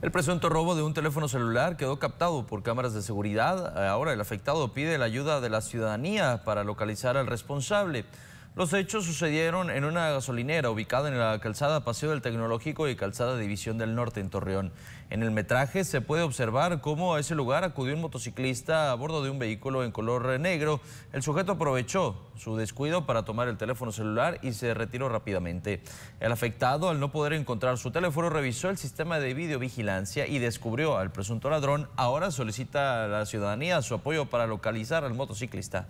El presunto robo de un teléfono celular quedó captado por cámaras de seguridad. Ahora el afectado pide la ayuda de la ciudadanía para localizar al responsable. Los hechos sucedieron en una gasolinera ubicada en la calzada Paseo del Tecnológico y calzada División del Norte en Torreón. En el metraje se puede observar cómo a ese lugar acudió un motociclista a bordo de un vehículo en color negro. El sujeto aprovechó su descuido para tomar el teléfono celular y se retiró rápidamente. El afectado, al no poder encontrar su teléfono, revisó el sistema de videovigilancia y descubrió al presunto ladrón. Ahora solicita a la ciudadanía su apoyo para localizar al motociclista.